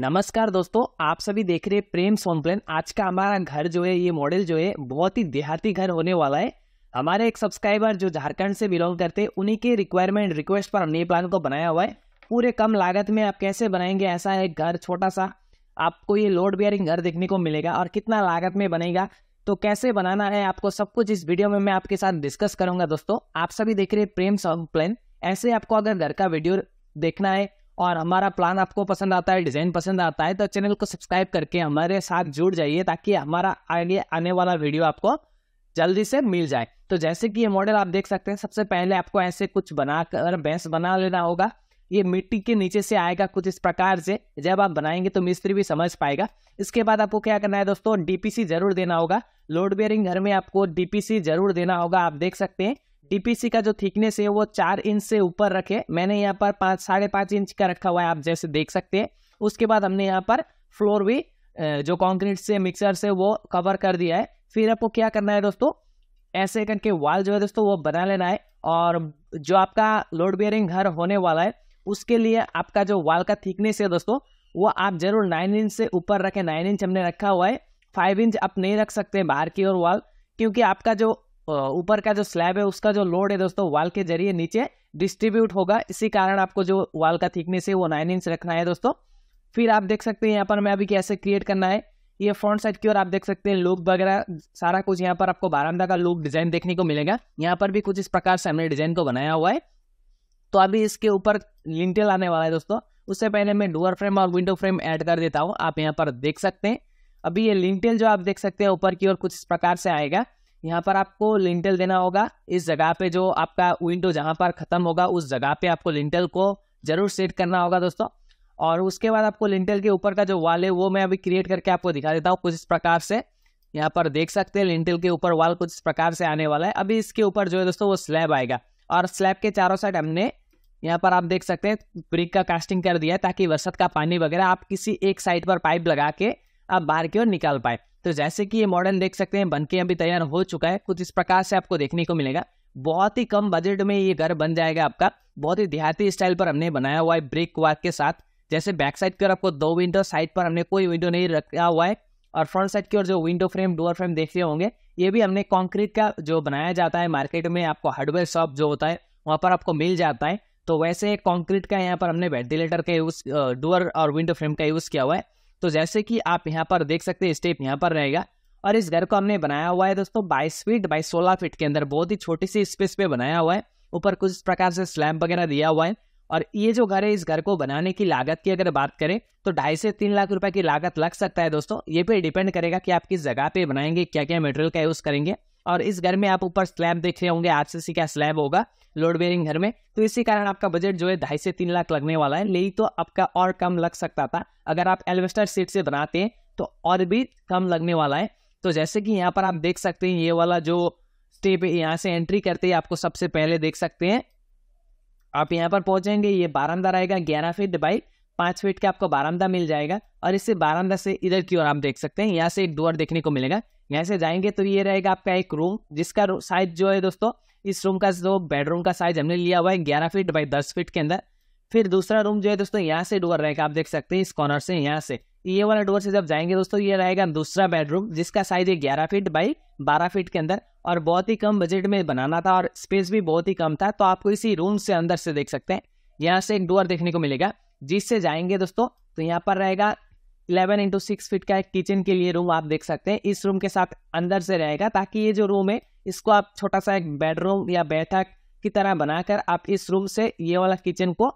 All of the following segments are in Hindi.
नमस्कार दोस्तों आप सभी देख रहे हैं प्रेम सोन प्लेन आज का हमारा घर जो है ये मॉडल जो है बहुत ही देहाती घर होने वाला है हमारे एक सब्सक्राइबर जो झारखंड से बिलोंग करते हैं उन्हीं के रिक्वायरमेंट रिक्वेस्ट पर हमने प्लान को बनाया हुआ है पूरे कम लागत में आप कैसे बनाएंगे ऐसा है घर छोटा सा आपको ये लोड बियरिंग घर देखने को मिलेगा और कितना लागत में बनेगा तो कैसे बनाना है आपको सब कुछ इस वीडियो में मैं आपके साथ डिस्कस करूंगा दोस्तों आप सभी देख रहे हैं प्रेम सॉन्ग प्लान ऐसे आपको अगर घर का वीडियो देखना है और हमारा प्लान आपको पसंद आता है डिज़ाइन पसंद आता है तो चैनल को सब्सक्राइब करके हमारे साथ जुड़ जाइए ताकि हमारा आगे आने वाला वीडियो आपको जल्दी से मिल जाए तो जैसे कि ये मॉडल आप देख सकते हैं सबसे पहले आपको ऐसे कुछ बनाकर भैंस बना लेना होगा ये मिट्टी के नीचे से आएगा कुछ इस प्रकार से जब आप बनाएंगे तो मिस्त्री भी समझ पाएगा इसके बाद आपको क्या करना है दोस्तों डीपीसी जरूर देना होगा लोड बेयरिंग घर में आपको डीपीसी जरूर देना होगा आप देख सकते हैं टीपीसी का जो थिकनेस है वो चार इंच से ऊपर रखे मैंने यहाँ पर पाँच साढ़े पाँच इंच का रखा हुआ है आप जैसे देख सकते हैं उसके बाद हमने यहाँ पर फ्लोर भी जो कॉन्क्रीट से मिक्सर से वो कवर कर दिया है फिर आपको क्या करना है दोस्तों ऐसे करके वाल जो है दोस्तों वो बना लेना है और जो आपका लोड बियरिंग घर होने वाला है उसके लिए आपका जो वाल का थिकनेस है दोस्तों वो आप जरूर नाइन इंच से ऊपर रखें नाइन इंच हमने रखा हुआ है फाइव इंच आप नहीं रख सकते बाहर की ओर वाल क्योंकि आपका जो ऊपर का जो स्लैब है उसका जो लोड है दोस्तों वाल के जरिए नीचे डिस्ट्रीब्यूट होगा इसी कारण आपको जो वाल का थिकनेस है वो नाइन इंच रखना है दोस्तों फिर आप देख सकते हैं यहाँ पर मैं अभी कैसे क्रिएट करना है ये फ्रंट साइड की ओर आप देख सकते हैं लुक वगैरह सारा कुछ यहाँ पर आपको बारामदा का लुक डिजाइन देखने को मिलेगा यहाँ पर भी कुछ इस प्रकार से हमने डिजाइन को बनाया हुआ है तो अभी इसके ऊपर लिंटेल आने वाला है दोस्तों उससे पहले मैं डोअर फ्रेम और विंडो फ्रेम ऐड कर देता हूँ आप यहाँ पर देख सकते हैं अभी ये लिंटेल जो आप देख सकते हैं ऊपर की ओर कुछ इस प्रकार से आएगा यहाँ पर आपको लिंटल देना होगा इस जगह पे जो आपका विंडो जहाँ पर ख़त्म होगा उस जगह पे आपको लिंटल को ज़रूर सेट करना होगा दोस्तों और उसके बाद आपको लिंटल के ऊपर का जो वाल है वो मैं अभी क्रिएट करके आपको दिखा देता हूँ कुछ इस प्रकार से यहाँ पर देख सकते हैं लिंटल के ऊपर वाल कुछ इस प्रकार से आने वाला है अभी इसके ऊपर जो है दोस्तों वो स्लैब आएगा और स्लैब के चारों साइड हमने यहाँ पर आप देख सकते हैं ब्रिक का कास्टिंग कर दिया है ताकि बरसात का पानी वगैरह आप किसी एक साइड पर पाइप लगा के आप बाहर की ओर निकाल पाए तो जैसे कि ये मॉडर्न देख सकते हैं बनके अभी तैयार हो चुका है कुछ इस प्रकार से आपको देखने को मिलेगा बहुत ही कम बजट में ये घर बन जाएगा आपका बहुत ही देहाती स्टाइल पर हमने बनाया हुआ है ब्रिक वर्क के साथ जैसे बैक साइड की ओर आपको दो विंडो साइड पर हमने कोई विंडो नहीं रखा हुआ है और फ्रंट साइड की ओर जो विंडो फ्रेम डोर फ्रेम देखते होंगे ये भी हमने कॉन्क्रीट का जो बनाया जाता है मार्केट में आपको हार्डवेयर शॉप जो होता है वहाँ पर आपको मिल जाता है तो वैसे कंक्रीट का यहाँ पर हमने वेंटिलेटर का यूज़ डोर और विंडो फ्रेम का यूज़ किया हुआ है तो जैसे कि आप यहाँ पर देख सकते हैं स्टेप यहाँ पर रहेगा और इस घर को हमने बनाया हुआ है दोस्तों बाईस फीट बाई सोलह फीट के अंदर बहुत ही छोटी सी स्पेस पे बनाया हुआ है ऊपर कुछ प्रकार से स्लैब वगैरह दिया हुआ है और ये जो घर है इस घर को बनाने की लागत की अगर बात करें तो ढाई से तीन लाख रुपए की लागत लग सकता है दोस्तों ये पे डिपेंड करेगा कि आप किस जगह पे बनाएंगे क्या क्या मटेरियल का यूज़ करेंगे और इस घर में आप ऊपर स्लैब देख रहे होंगे आरसीसी का स्लैब होगा लोड बेयरिंग घर में तो इसी कारण आपका बजट जो है ढाई से तीन लाख लगने वाला है नहीं तो आपका और कम लग सकता था अगर आप एल्वेस्टर सीट से बनाते हैं तो और भी कम लगने वाला है तो जैसे कि यहाँ पर आप देख सकते हैं ये वाला जो स्टेप यहाँ से एंट्री करते ही आपको सबसे पहले देख सकते हैं आप यहाँ पर पहुँचेंगे ये बारंदा रहेगा ग्यारह फीट बाई पाँच फीट का आपको बारामदा मिल जाएगा और इससे बारामदा से इधर की ओर आप देख सकते हैं यहाँ से एक डोर देखने को मिलेगा यहाँ से जाएंगे तो ये रहेगा आपका एक रूम जिसका साइज जो है दोस्तों इस रूम का जो बेडरूम का साइज हमने लिया हुआ है ग्यारह फीट बाई दस फीट के अंदर फिर दूसरा रूम जो है दोस्तों यहाँ से डोर रहेगा आप देख सकते हैं इस कॉर्नर से यहाँ से ये वाला डोर से जब जाएंगे दोस्तों ये रहेगा दूसरा बेडरूम जिसका साइज है ग्यारह फीट बाई बारह फीट के अंदर और बहुत ही कम बजट में बनाना था और स्पेस भी बहुत ही कम था तो आपको इसी रूम से अंदर से देख सकते हैं यहाँ से एक डोर देखने को मिलेगा जिससे जाएंगे दोस्तों तो यहाँ पर रहेगा इलेवन इंटू सिक्स फीट का एक किचन के लिए रूम आप देख सकते हैं इस रूम के साथ अंदर से रहेगा ताकि ये जो रूम है इसको आप छोटा सा एक बेडरूम या बैठक की तरह बनाकर आप इस रूम से ये वाला किचन को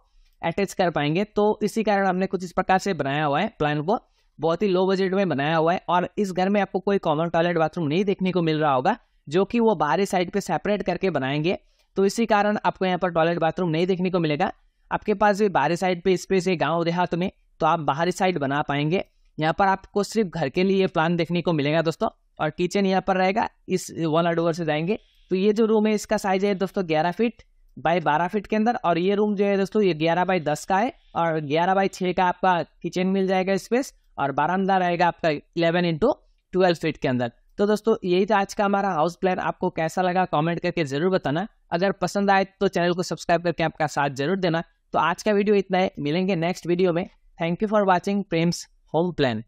अटैच कर पाएंगे तो इसी कारण हमने कुछ इस प्रकार से बनाया हुआ है प्लान को बहुत ही लो बजट में बनाया हुआ है और इस घर में आपको कोई कॉमन टॉयलेट बाथरूम नहीं देखने को मिल रहा होगा जो कि वो बाहरी साइड पे सेपरेट करके बनाएंगे तो इसी कारण आपको यहाँ पर टॉयलेट बाथरूम नहीं देखने को मिलेगा आपके पास भी बाहरी साइड पे स्पेस है गाँव देहात में तो आप बाहरी साइड बना पाएंगे यहाँ पर आपको सिर्फ घर के लिए प्लान देखने को मिलेगा दोस्तों और किचन यहाँ पर रहेगा इस वन डोर से जाएंगे तो ये जो रूम है इसका साइज है दोस्तों ग्यारह फीट बाई बारह फीट के अंदर और ये रूम जो है दोस्तों ये ग्यारह बाई दस का है और ग्यारह बाई छः का आपका किचन मिल जाएगा स्पेस और बारामदा रहेगा आपका इलेवन इंटू ट्वेल्व फीट के अंदर तो दोस्तों यही था आज का हमारा हाउस प्लान आपको कैसा लगा कमेंट करके जरूर बताना अगर पसंद आए तो चैनल को सब्सक्राइब करके आपका साथ जरूर देना तो आज का वीडियो इतना है मिलेंगे नेक्स्ट वीडियो में Thank you for watching Prem's home plan.